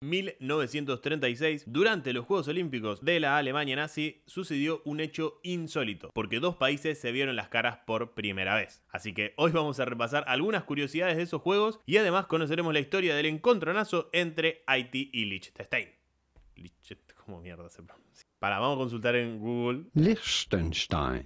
1936, durante los Juegos Olímpicos de la Alemania nazi, sucedió un hecho insólito, porque dos países se vieron las caras por primera vez. Así que hoy vamos a repasar algunas curiosidades de esos juegos y además conoceremos la historia del encontronazo entre Haití y Liechtenstein. Liechtenstein, ¿cómo mierda se pronuncia? Para, vamos a consultar en Google. Liechtenstein.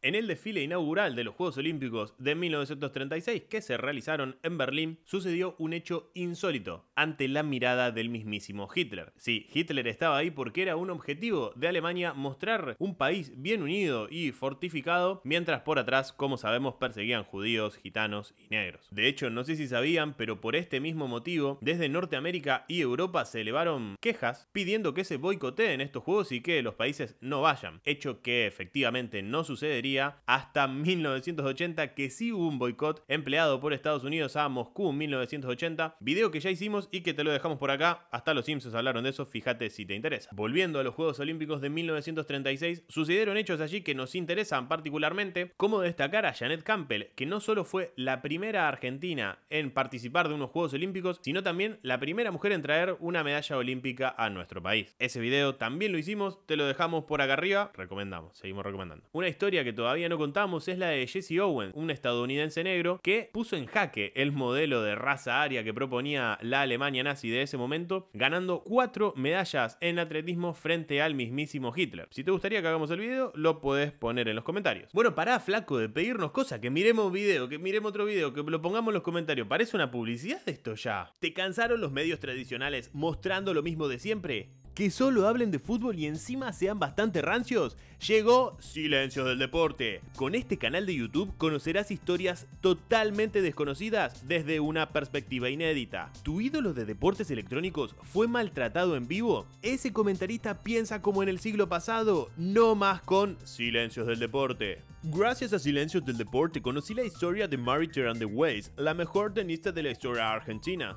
En el desfile inaugural de los Juegos Olímpicos de 1936 que se realizaron en Berlín, sucedió un hecho insólito ante la mirada del mismísimo Hitler. Sí, Hitler estaba ahí porque era un objetivo de Alemania mostrar un país bien unido y fortificado, mientras por atrás, como sabemos, perseguían judíos, gitanos y negros. De hecho, no sé si sabían, pero por este mismo motivo, desde Norteamérica y Europa se elevaron quejas pidiendo que se boicoteen estos juegos y que los países no vayan, hecho que efectivamente no sucedería hasta 1980, que sí hubo un boicot empleado por Estados Unidos a Moscú en 1980. Video que ya hicimos y que te lo dejamos por acá. Hasta los Simpsons hablaron de eso, fíjate si te interesa. Volviendo a los Juegos Olímpicos de 1936, sucedieron hechos allí que nos interesan particularmente, como destacar a Janet Campbell, que no solo fue la primera argentina en participar de unos Juegos Olímpicos, sino también la primera mujer en traer una medalla olímpica a nuestro país. Ese video también lo hicimos, te lo dejamos por acá arriba, recomendamos, seguimos recomendando. Una historia que todavía no contamos es la de Jesse Owens, un estadounidense negro que puso en jaque el modelo de raza aria que proponía la Alemania nazi de ese momento, ganando cuatro medallas en atletismo frente al mismísimo Hitler. Si te gustaría que hagamos el video, lo puedes poner en los comentarios. Bueno, pará, flaco, de pedirnos cosas, que miremos un video, que miremos otro video, que lo pongamos en los comentarios. Parece una publicidad esto ya. ¿Te cansaron los medios tradicionales mostrando lo mismo de siempre? que solo hablen de fútbol y encima sean bastante rancios? Llegó Silencios del Deporte. Con este canal de YouTube conocerás historias totalmente desconocidas desde una perspectiva inédita. ¿Tu ídolo de deportes electrónicos fue maltratado en vivo? Ese comentarista piensa como en el siglo pasado, no más con Silencios del Deporte. Gracias a Silencios del Deporte conocí la historia de Mary Terán the Ways, la mejor tenista de la historia argentina.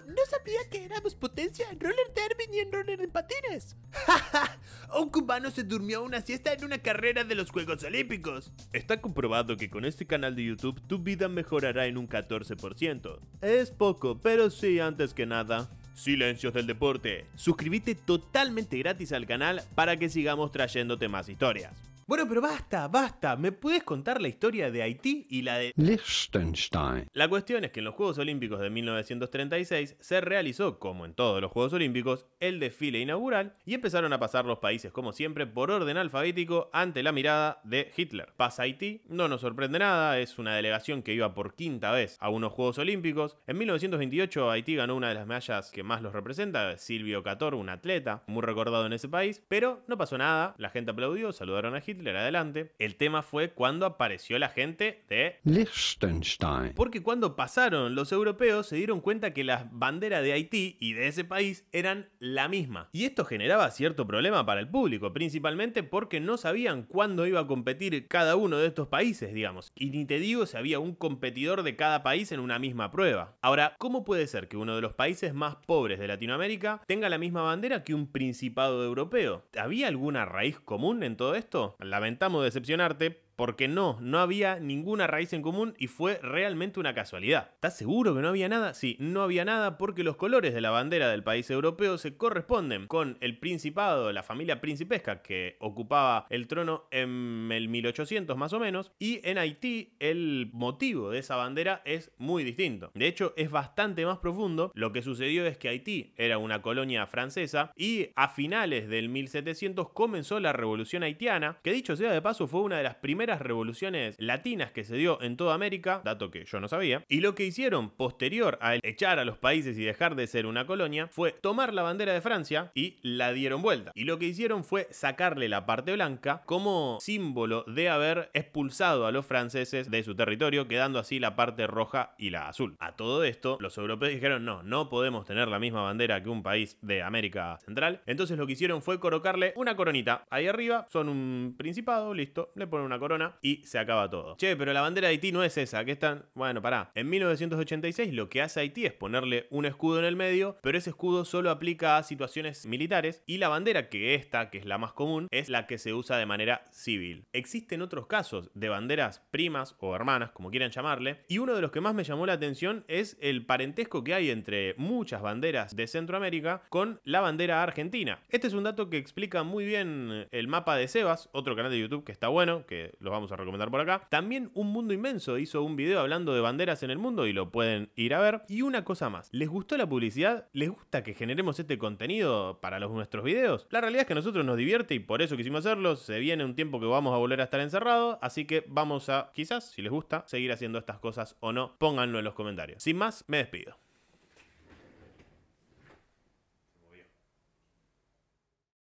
No sabía que éramos potencia en roller derby ni en roller en patines. ¡Ja, Un cubano se durmió una siesta en una carrera de los Juegos Olímpicos. Está comprobado que con este canal de YouTube tu vida mejorará en un 14%. Es poco, pero sí antes que nada. Silencios del Deporte. Suscríbete totalmente gratis al canal para que sigamos trayéndote más historias. Bueno, pero basta, basta. ¿Me puedes contar la historia de Haití y la de Liechtenstein? La cuestión es que en los Juegos Olímpicos de 1936 se realizó, como en todos los Juegos Olímpicos, el desfile inaugural y empezaron a pasar los países, como siempre, por orden alfabético ante la mirada de Hitler. Pasa Haití, no nos sorprende nada, es una delegación que iba por quinta vez a unos Juegos Olímpicos. En 1928 Haití ganó una de las medallas que más los representa, Silvio Cator, un atleta muy recordado en ese país, pero no pasó nada, la gente aplaudió, saludaron a Hitler adelante. El tema fue cuando apareció la gente de Liechtenstein. Porque cuando pasaron los europeos se dieron cuenta que las banderas de Haití y de ese país eran la misma. Y esto generaba cierto problema para el público, principalmente porque no sabían cuándo iba a competir cada uno de estos países, digamos. Y ni te digo si había un competidor de cada país en una misma prueba. Ahora, ¿cómo puede ser que uno de los países más pobres de Latinoamérica tenga la misma bandera que un principado europeo? ¿Había alguna raíz común en todo esto? lamentamos decepcionarte, porque no, no había ninguna raíz en común y fue realmente una casualidad. ¿Estás seguro que no había nada? Sí, no había nada porque los colores de la bandera del país europeo se corresponden con el principado, la familia principesca que ocupaba el trono en el 1800 más o menos. Y en Haití el motivo de esa bandera es muy distinto. De hecho, es bastante más profundo. Lo que sucedió es que Haití era una colonia francesa y a finales del 1700 comenzó la revolución haitiana, que dicho sea de paso fue una de las primeras revoluciones latinas que se dio en toda América, dato que yo no sabía, y lo que hicieron posterior a echar a los países y dejar de ser una colonia fue tomar la bandera de Francia y la dieron vuelta. Y lo que hicieron fue sacarle la parte blanca como símbolo de haber expulsado a los franceses de su territorio, quedando así la parte roja y la azul. A todo esto, los europeos dijeron, no, no podemos tener la misma bandera que un país de América Central. Entonces lo que hicieron fue colocarle una coronita ahí arriba, son un principado, listo, le ponen una corona y se acaba todo. Che, pero la bandera de Haití no es esa, que están... Bueno, pará. En 1986 lo que hace Haití es ponerle un escudo en el medio, pero ese escudo solo aplica a situaciones militares y la bandera, que esta, que es la más común, es la que se usa de manera civil. Existen otros casos de banderas primas o hermanas, como quieran llamarle, y uno de los que más me llamó la atención es el parentesco que hay entre muchas banderas de Centroamérica con la bandera argentina. Este es un dato que explica muy bien el mapa de Sebas, otro canal de YouTube que está bueno, que los vamos a recomendar por acá. También Un Mundo Inmenso hizo un video hablando de banderas en el mundo y lo pueden ir a ver. Y una cosa más, ¿les gustó la publicidad? ¿Les gusta que generemos este contenido para los, nuestros videos? La realidad es que a nosotros nos divierte y por eso quisimos hacerlo. Se viene un tiempo que vamos a volver a estar encerrados, así que vamos a, quizás, si les gusta, seguir haciendo estas cosas o no, pónganlo en los comentarios. Sin más, me despido.